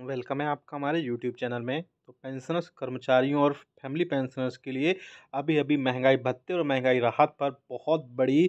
welcome है आपका हमारे यूट्यूब चैनल में तो पेंशनर्स कर्मचारियों और फैमिली पेंशनर्स के लिए अभी अभी महंगाई भत्ते और महंगाई राहत पर बहुत बड़ी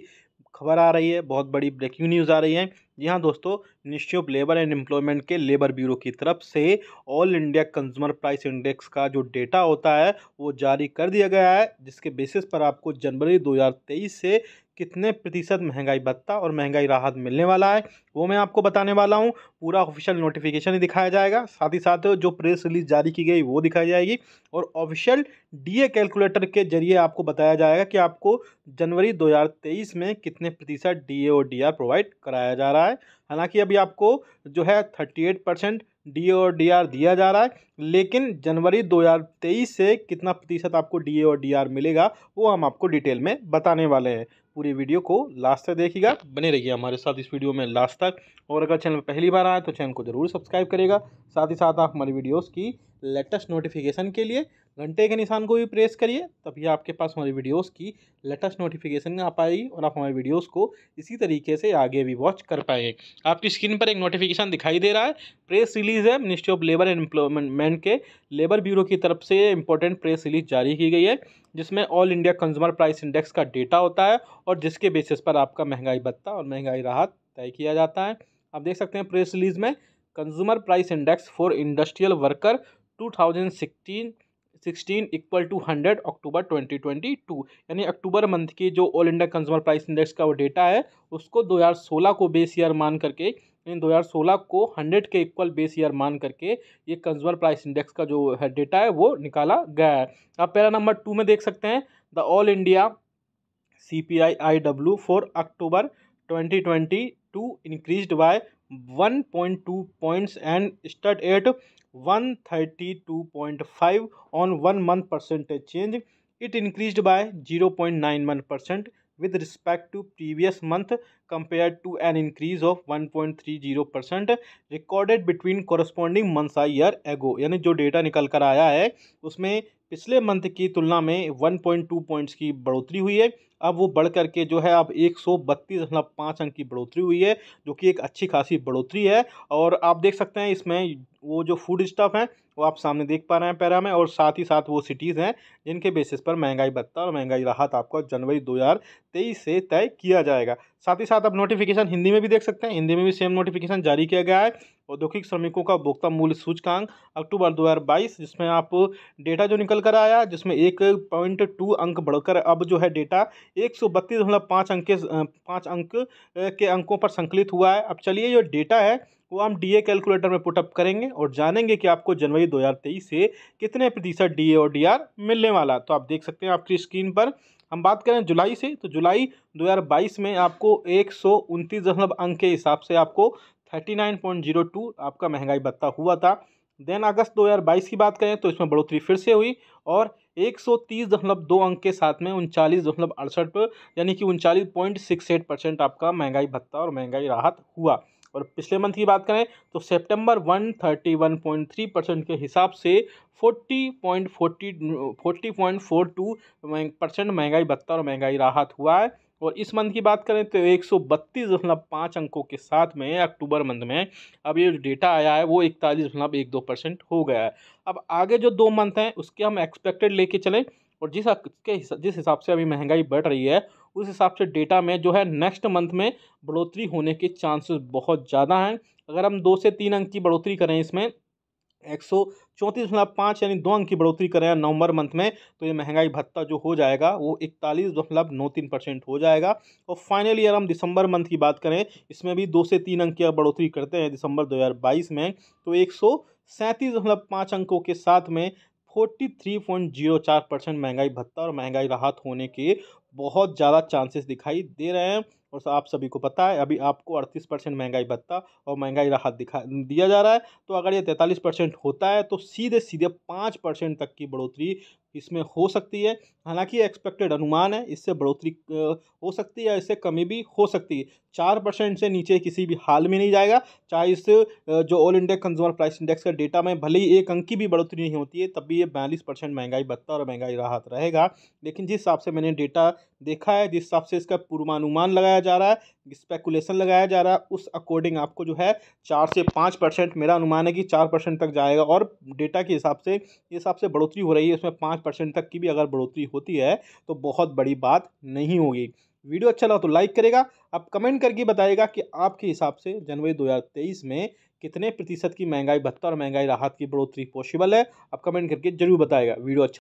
खबर आ रही है बहुत बड़ी ब्रेकिंग न्यूज़ आ रही है जी हाँ दोस्तों ministry of labour and employment के लेबर ब्यूरो की तरफ से all India consumer price index का जो डेटा होता है वो जारी कर दिया गया है जिसके बेसिस पर आपको जनवरी 2023 से कितने प्रतिशत महंगाई भत्ता और महंगाई राहत मिलने वाला है वो मैं आपको बताने वाला हूँ पूरा ऑफिशियल नोटिफिकेशन ही दिखाया जाएगा साथ ही साथ जो प्रेस रिलीज जारी की गई वो दिखाई जाएगी और ऑफिशियल डीए कैलकुलेटर के जरिए आपको बताया जाएगा कि आपको जनवरी 2023 में कितने प्रतिशत डीए और डीआर प्रोवाइड कराया जा रहा है रहा है हालांकि अभी आपको जो है थर्टी एट परसेंट डी और डी दिया जा रहा है लेकिन जनवरी 2023 से कितना प्रतिशत आपको डी और डी मिलेगा वो हम आपको डिटेल में बताने वाले हैं पूरी वीडियो को लास्ट तक देखिएगा बने रहिए हमारे साथ इस वीडियो में लास्ट तक और अगर चैनल पर पहली बार आए तो चैनल को ज़रूर सब्सक्राइब करेगा साथ ही साथ आप हमारी वीडियोज़ की लेटेस्ट नोटिफिकेशन के लिए घंटे के निशान को भी प्रेस करिए तभी आपके पास हमारी वीडियोस की लेटेस्ट नोटिफिकेशन आ पाएगी और आप हमारी वीडियोस को इसी तरीके से आगे भी वॉच कर पाएंगे आपकी स्क्रीन पर एक नोटिफिकेशन दिखाई दे रहा है प्रेस रिलीज़ है ministry of labour and employment के लेबर ब्यूरो की तरफ से इंपॉर्टेंट प्रेस रिलीज जारी की गई है जिसमें all India consumer price index का डेटा होता है और जिसके बेसिस पर आपका महंगाई भत्ता और महंगाई राहत तय किया जाता है आप देख सकते हैं प्रेस रिलीज में consumer price index for industrial worker 2016 sixteen equal to hundred October twenty twenty two यानी अक्टूबर मंथ की जो all India consumer price index का वो डेटा है उसको दो हज़ार सोलह को बेस ईयर मान करके यानी दो हज़ार सोलह को हंड्रेड के इक्वल बेस ईयर मान करके ये कंज्यूमर प्राइस इंडेक्स का जो है डेटा है वो निकाला गया है आप पहला नंबर टू में देख सकते हैं the all India C P I I W for October twenty twenty two increase by one point two points and start at one thirty two point five on one month percentage change it increase by zero point nine one percent previous month compare to an increase of one point three 1.30 percent recorded between corresponding months a year ago यानी जो data निकल कर आया है उसमें पिछले month की तुलना में 1.2 पॉइंट्स की बढ़ोतरी हुई है अब वो बढ़ करके जो है अब एक सौ बत्तीस दशमलव पाँच अंक की बढ़ोतरी हुई है जो कि एक अच्छी खासी बढ़ोतरी है और आप देख सकते हैं इसमें वो जो फूड स्टफ हैं वो आप सामने देख पा रहे हैं पैरा में और साथ ही साथ वो सिटीज़ हैं जिनके बेसिस पर महंगाई भत्ता और महंगाई राहत आपको जनवरी 2023 से तय किया जाएगा साथ ही साथ आप नोटिफिकेशन हिंदी में भी देख सकते हैं हिंदी में भी सेम नोटिफिकेशन जारी किया गया है औद्योगिक श्रमिकों का उपभोक्ता मूल्य सूचकांक अक्टूबर 2022 जिसमें आप डेटा जो निकल कर आया जिसमें एक पॉइंट टू अंक बढ़कर अब जो है डेटा एक सौ बत्तीस दशमलव पाँच अंक के पाँच अंक के अंकों पर संकलित हुआ है अब चलिए जो डेटा है वो हम डीए कैलकुलेटर में पुटअप करेंगे और जानेंगे कि आपको जनवरी तेईस से कितने प्रतिशत ए और आर मिलने वाला तो आप देख सकते हैं आपकी स्क्रीन पर हम बात करें जुलाई से तो जुलाई 2022 में आपको एक अंक के हिसाब से आपको thirty nine point zero two आपका महंगाई भत्ता हुआ था देन अगस्त दो हज़ार बाईस की बात करें तो इसमें बढ़ोतरी फिर से हुई और एक सौ तीस दशमलव दो अंक के साथ में उनचालीस दशमलव अड़सठ यानी कि उनचालीस पॉइंट सिक्स एट परसेंट आपका महंगाई भत्ता और महंगाई राहत हुआ और पिछले मंथ की बात करें तो सितंबर 131.3 परसेंट के हिसाब से 40.40 40.42 परसेंट महंगाई भत्ता और महंगाई राहत हुआ है और इस मंथ की बात करें तो एक सौ बत्तीस दशमलव पाँच अंकों के साथ में अक्टूबर मंथ में अब ये जो डेटा आया है वो इकतालीस दशमलव एक दो परसेंट हो गया है अब आगे जो दो मंथ हैं उसके हम एक्सपेक्टेड लेके चलें और जिस के जिस हिसाब से अभी महंगाई बढ़ रही है उस हिसाब से डेटा में जो है नेक्स्ट मंथ में बढ़ोतरी होने के चांसेस बहुत ज़्यादा हैं अगर हम दो से तीन अंक की बढ़ोतरी करें इसमें एक सौ चौंतीस दशमलव पाँच यानी दो अंक की बढ़ोतरी करें नवंबर मंथ में तो ये महंगाई भत्ता जो हो जाएगा वो इकतालीस दशमलव नौ तीन परसेंट हो जाएगा और फाइनल ईयर हम दिसंबर मंथ की बात करें इसमें भी दो से तीन अंक की बढ़ोतरी करते हैं दिसंबर दो हज़ार बाईस में तो एक सौ सैंतीस दशमलव पाँच अंकों के साथ में फोर्टी थ्री पॉइंट जीरो चार परसेंट महंगाई भत्ता और महंगाई राहत होने के बहुत ज़्यादा चांसेस दिखाई दे रहे हैं और आप सभी को पता है अभी आपको अड़तीस परसेंट महंगाई भत्ता और महंगाई राहत दिखा दिया जा रहा है तो अगर ये तैंतालीस परसेंट होता है तो सीधे सीधे पाँच परसेंट तक की बढ़ोतरी इसमें हो सकती है हालांकि एक्सपेक्टेड अनुमान है इससे बढ़ोतरी हो सकती है इससे कमी भी हो सकती है चार परसेंट से नीचे किसी भी हाल में नहीं जाएगा चाहे इस जो all India consumer price index का डेटा में भले ही एक अंक की भी बढ़ोतरी नहीं होती है तब भी ये बयालीस परसेंट महंगाई बत्ता और महंगाई राहत रहेगा लेकिन जिस हिसाब से मैंने डेटा देखा है जिस हिसाब से इसका पूर्वानुमान लगाया जा रहा है स्पेकुलेशन लगाया जा रहा है उस अकॉर्डिंग आपको जो है चार से पाँच परसेंट मेरा अनुमान है कि चार परसेंट तक जाएगा और डेटा के हिसाब से हिसाब से बढ़ोतरी हो रही है उसमें पाँच परसेंट तक की भी अगर बढ़ोतरी होती है तो बहुत बड़ी बात नहीं होगी वीडियो अच्छा लगा तो लाइक करेगा आप कमेंट करके बताएगा कि आपके हिसाब से जनवरी दो में कितने प्रतिशत की महंगाई भत्ता और महंगाई राहत की बढ़ोतरी पॉसिबल है आप कमेंट करके जरूर बताएगा वीडियो अच्छा